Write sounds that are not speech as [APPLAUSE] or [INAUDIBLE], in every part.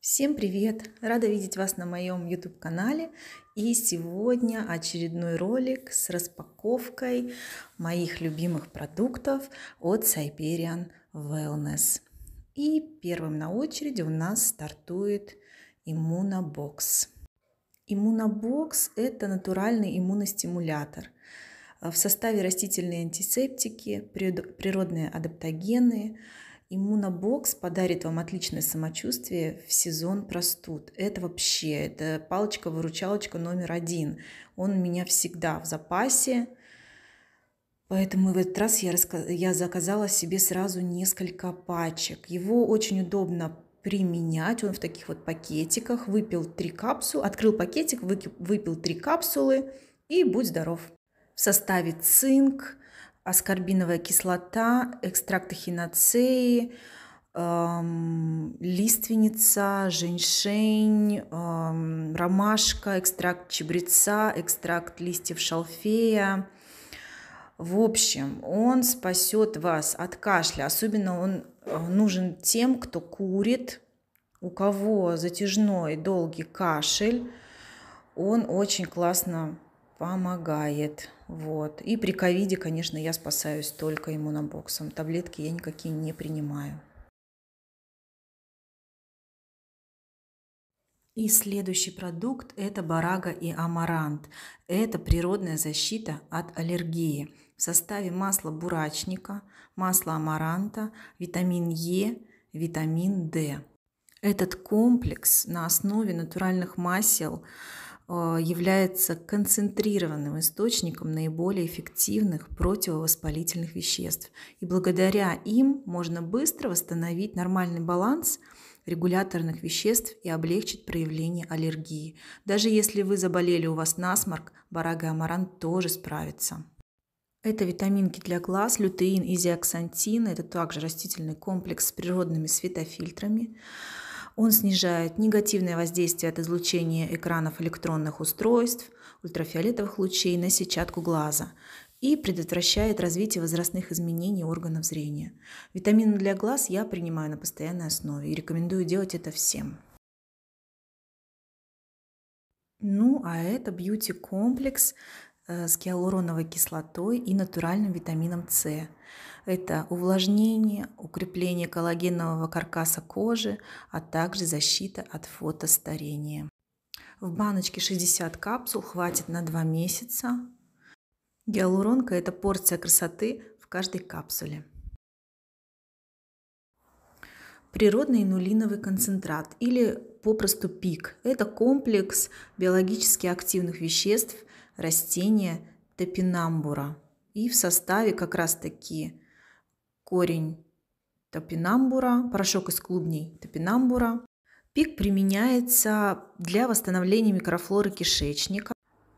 Всем привет! Рада видеть вас на моем YouTube-канале. И сегодня очередной ролик с распаковкой моих любимых продуктов от Siberian Wellness. И первым на очереди у нас стартует иммунобокс. Иммунобокс – это натуральный иммуностимулятор. В составе растительные антисептики, природные адаптогены – Иммунобокс подарит вам отличное самочувствие в сезон простуд. Это вообще, это палочка-выручалочка номер один. Он у меня всегда в запасе. Поэтому в этот раз я, раска... я заказала себе сразу несколько пачек. Его очень удобно применять. Он в таких вот пакетиках. Выпил три капсулы, открыл пакетик, выпил три капсулы и будь здоров. В составе цинк, аскорбиновая кислота, экстракт хиноцеи, эм, лиственница, женьшень, эм, ромашка, экстракт чебреца, экстракт листьев шалфея. В общем, он спасет вас от кашля. Особенно он э, нужен тем, кто курит, у кого затяжной долгий кашель. Он очень классно помогает. Вот. И при ковиде, конечно, я спасаюсь только иммунобоксом. Таблетки я никакие не принимаю. И следующий продукт – это барага и амарант. Это природная защита от аллергии. В составе масла бурачника, масла амаранта, витамин Е, витамин D. Этот комплекс на основе натуральных масел – а, является концентрированным источником наиболее эффективных противовоспалительных веществ. И благодаря им можно быстро восстановить нормальный баланс регуляторных веществ и облегчить проявление аллергии. Даже если вы заболели, у вас насморк, барага амаран тоже справится. Это витаминки для глаз, лютеин и зиаксантин. Это также растительный комплекс с природными светофильтрами. Он снижает негативное воздействие от излучения экранов электронных устройств, ультрафиолетовых лучей на сетчатку глаза и предотвращает развитие возрастных изменений органов зрения. Витамины для глаз я принимаю на постоянной основе и рекомендую делать это всем. Ну, а это бьюти-комплекс Э, с гиалуроновой кислотой и натуральным витамином С. Это увлажнение, укрепление коллагенового каркаса кожи, а также защита от фотостарения. В баночке 60 капсул хватит на 2 месяца. Гиалуронка – это порция красоты в каждой капсуле. Природный нулиновый концентрат или попросту ПИК – это комплекс биологически активных веществ – растение топинамбура. И в составе как раз-таки корень топинамбура, порошок из клубней топинамбура. Пик применяется для восстановления микрофлоры кишечника.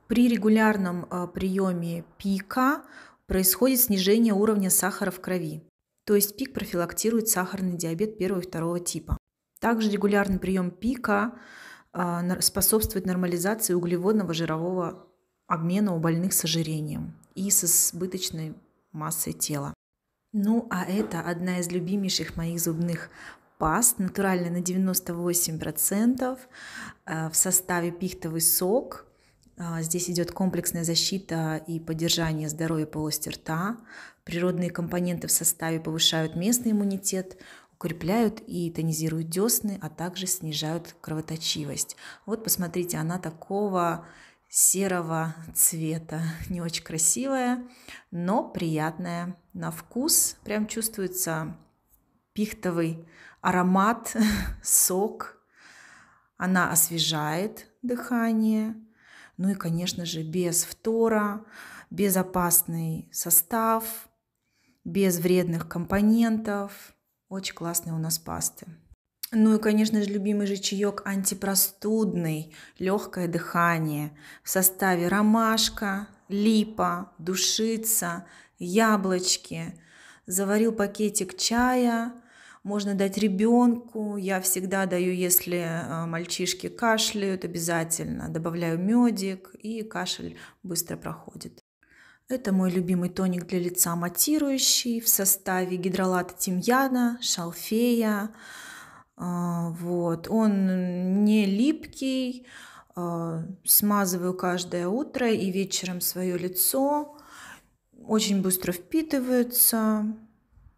При регулярном э, приеме пика происходит снижение уровня сахара в крови. То есть пик профилактирует сахарный диабет первого и второго типа. Также регулярный прием пика э, способствует нормализации углеводного жирового обмена у больных с ожирением и с избыточной массой тела. Ну, а это одна из любимейших моих зубных паст, натуральная на 98%, э, в составе пихтовый сок. Э, здесь идет комплексная защита и поддержание здоровья полости рта. Природные компоненты в составе повышают местный иммунитет, укрепляют и тонизируют десны, а также снижают кровоточивость. Вот посмотрите, она такого серого цвета. Не очень красивая, но приятная на вкус. Прям чувствуется пихтовый аромат, [LAUGHS] сок. Она освежает дыхание. Ну и, конечно же, без фтора, безопасный состав, без вредных компонентов. Очень классные у нас пасты. Ну и, конечно же, любимый же чаек антипростудный, легкое дыхание в составе ромашка, липа, душица, яблочки. Заварил пакетик чая, можно дать ребенку. Я всегда даю, если э, мальчишки кашляют, обязательно добавляю медик, и кашель быстро проходит. Это мой любимый тоник для лица матирующий в составе гидролата тимьяна, шалфея, а, вот. Он не липкий, а, смазываю каждое утро и вечером свое лицо. Очень быстро впитывается,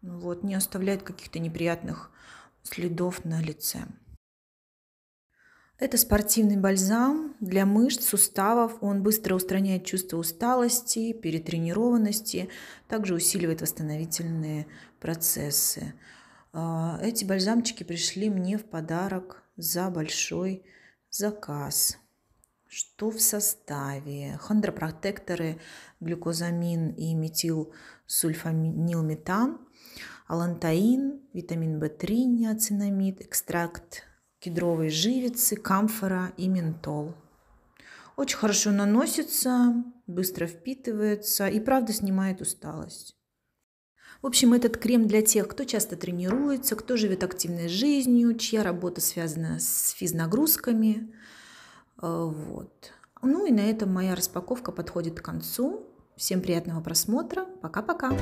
ну вот, не оставляет каких-то неприятных следов на лице. Это спортивный бальзам для мышц, суставов. Он быстро устраняет чувство усталости, перетренированности, также усиливает восстановительные процессы. А, эти бальзамчики пришли мне в подарок за большой заказ. Что в составе? Хондропротекторы, глюкозамин и метилсульфанилметан, алантаин, витамин В3, неоцинамид, экстракт кедровой живицы, камфора и ментол. Очень хорошо наносится, быстро впитывается и правда снимает усталость. В общем, этот крем для тех, кто часто тренируется, кто живет активной жизнью, чья работа связана с физнагрузками. Э, вот. Ну и на этом моя распаковка подходит к концу. Всем приятного просмотра. Пока-пока.